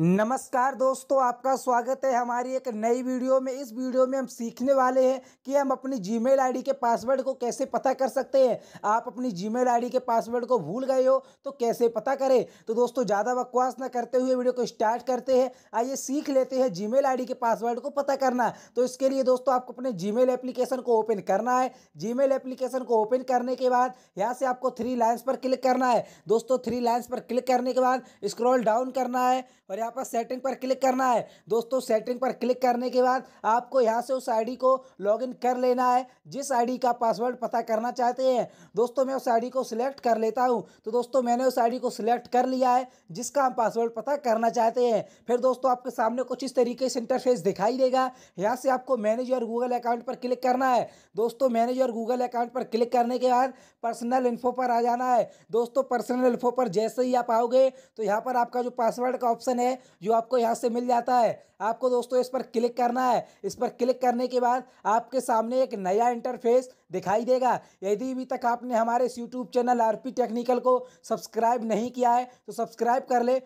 नमस्कार दोस्तों आपका स्वागत है हमारी एक नई वीडियो में इस वीडियो में हम सीखने वाले हैं कि हम अपनी जीमेल आईडी के पासवर्ड को कैसे पता कर सकते हैं आप अपनी जीमेल आईडी के पासवर्ड को भूल गए हो तो कैसे पता करें तो दोस्तों ज़्यादा बकवास ना करते हुए वीडियो को स्टार्ट करते हैं आइए सीख लेते हैं जी मेल के पासवर्ड को पता करना तो इसके लिए दोस्तों आपको अपने जी एप्लीकेशन को ओपन करना है जी एप्लीकेशन को ओपन करने के बाद यहाँ से आपको थ्री लाइन्स पर क्लिक करना है दोस्तों थ्री लाइन्स पर क्लिक करने के बाद स्क्रॉल डाउन करना है और यहाँ पर सेटिंग पर क्लिक करना है दोस्तों सेटिंग पर क्लिक करने के बाद आपको यहाँ से उस आईडी को लॉगिन कर लेना है जिस आईडी का पासवर्ड पता करना चाहते हैं दोस्तों मैं उस आईडी को सिलेक्ट कर लेता हूँ तो दोस्तों मैंने उस आई को सिलेक्ट कर लिया है जिसका हम पासवर्ड पता करना चाहते हैं फिर दोस्तों आपके सामने कुछ इस तरीके से इंटरफेस दिखाई देगा यहाँ से आपको मैनेज और गूगल अकाउंट पर क्लिक करना है दोस्तों मैनेज और गूगल अकाउंट पर क्लिक करने के बाद पर्सनल इन्फो पर आ जाना है दोस्तों पर्सनल इन्फो पर जैसे ही आप आओगे तो यहाँ पर आपका जो पासवर्ड का ऑप्शन है जो आपको यहाँ से मिल जाता है आपको दोस्तों इस पर क्लिक करना है इस पर क्लिक करने के बाद आपके सामने एक नया इंटरफेस दिखाई देगा यदि अभी तक आपने हमारे इस यूट्यूब चैनल आरपी टेक्निकल को सब्सक्राइब नहीं किया है तो सब्सक्राइब कर ले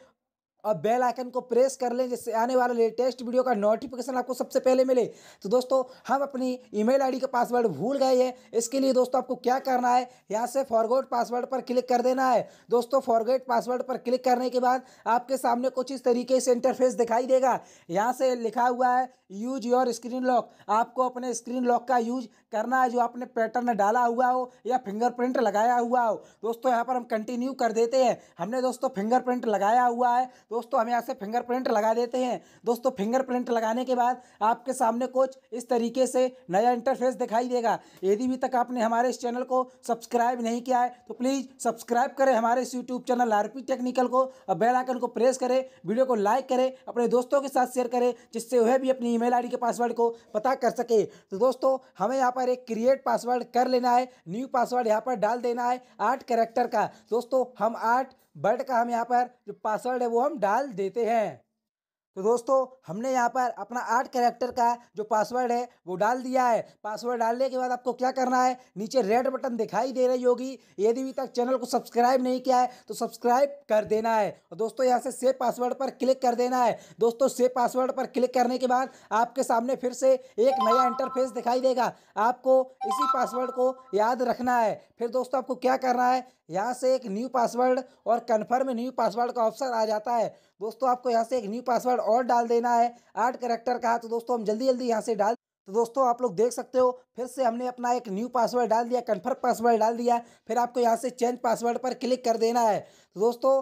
और बेल आइकन को प्रेस कर लें जिससे आने वाला लेटेस्ट वीडियो का नोटिफिकेशन आपको सबसे पहले मिले तो दोस्तों हम अपनी ईमेल आईडी का पासवर्ड भूल गए हैं इसके लिए दोस्तों आपको क्या करना है यहाँ से फॉरगेट पासवर्ड पर क्लिक कर देना है दोस्तों फॉरगेट पासवर्ड पर क्लिक करने के बाद आपके सामने कुछ इस तरीके से इंटरफेस दिखाई देगा यहाँ से लिखा हुआ है यूज योर स्क्रीन लॉक आपको अपने स्क्रीन लॉक का यूज करना है जो आपने पैटर्न डाला हुआ हो या फिंगरप्रिंट लगाया हुआ हो दोस्तों यहाँ पर हम कंटिन्यू कर देते हैं हमने दोस्तों फिंगरप्रिंट लगाया हुआ है दोस्तों हम यहाँ से फिंगरप्रिंट लगा देते हैं दोस्तों फिंगरप्रिंट लगाने के बाद आपके सामने कुछ इस तरीके से नया इंटरफेस दिखाई देगा यदि भी तक आपने हमारे इस चैनल को सब्सक्राइब नहीं किया है तो प्लीज़ सब्सक्राइब करें हमारे इस यूट्यूब चैनल आर टेक्निकल को और बेल आइकन को प्रेस करें वीडियो को लाइक करें अपने दोस्तों के साथ शेयर करें जिससे वह भी अपनी आई डी के पासवर्ड को पता कर सके तो दोस्तों हमें यहाँ पर एक क्रिएट पासवर्ड कर लेना है न्यू पासवर्ड यहाँ पर डाल देना है आठ करेक्टर का दोस्तों हम आठ बर्ड का हम यहाँ पर जो पासवर्ड है वो हम डाल देते हैं तो दोस्तों हमने यहाँ पर अपना आठ कैरेक्टर का जो पासवर्ड है वो डाल दिया है पासवर्ड डालने के बाद आपको क्या करना है नीचे रेड बटन दिखाई दे रही होगी यदि अभी तक चैनल को सब्सक्राइब नहीं किया है तो सब्सक्राइब कर देना है और दोस्तों यहाँ से सेव पासवर्ड पर क्लिक कर देना है दोस्तों सेव पासवर्ड पर क्लिक करने के बाद आपके सामने फिर से एक नया इंटरफेस दिखाई देगा आपको इसी पासवर्ड को याद रखना है फिर दोस्तों आपको क्या करना है यहाँ से एक न्यू पासवर्ड और कन्फर्म न्यू पासवर्ड का ऑप्शन आ जाता है दोस्तों आपको यहाँ से एक न्यू पासवर्ड कैरेक्टर और डाल देना है आठ कैरेक्टर का तो दोस्तों हम जल्दी जल्दी यहाँ से डाल तो दोस्तों आप लोग देख सकते हो फिर से हमने अपना एक न्यू पासवर्ड डाल दिया कन्फर्म पासवर्ड डाल दिया फिर आपको यहाँ से चेंज पासवर्ड पर क्लिक कर देना है तो दोस्तों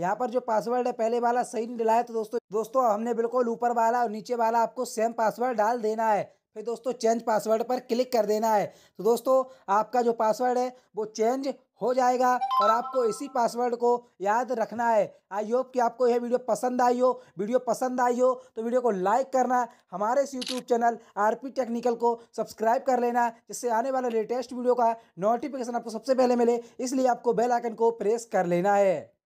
यहाँ पर जो पासवर्ड है पहले वाला सही नहीं डाला है तो दोस्तों दोस्तों हमने बिल्कुल ऊपर वाला और नीचे वाला आपको सेम पासवर्ड डाल देना है फिर दोस्तों चेंज पासवर्ड पर क्लिक कर देना है तो दोस्तों आपका जो पासवर्ड है वो चेंज हो जाएगा और आपको इसी पासवर्ड को याद रखना है आई होप कि आपको यह वीडियो पसंद आई हो वीडियो पसंद आई हो तो वीडियो को लाइक करना हमारे इस यूट्यूब चैनल आरपी टेक्निकल को सब्सक्राइब कर लेना जिससे आने वाले लेटेस्ट वीडियो का नोटिफिकेशन आपको सबसे पहले मिले इसलिए आपको बेल आइकन को प्रेस कर लेना है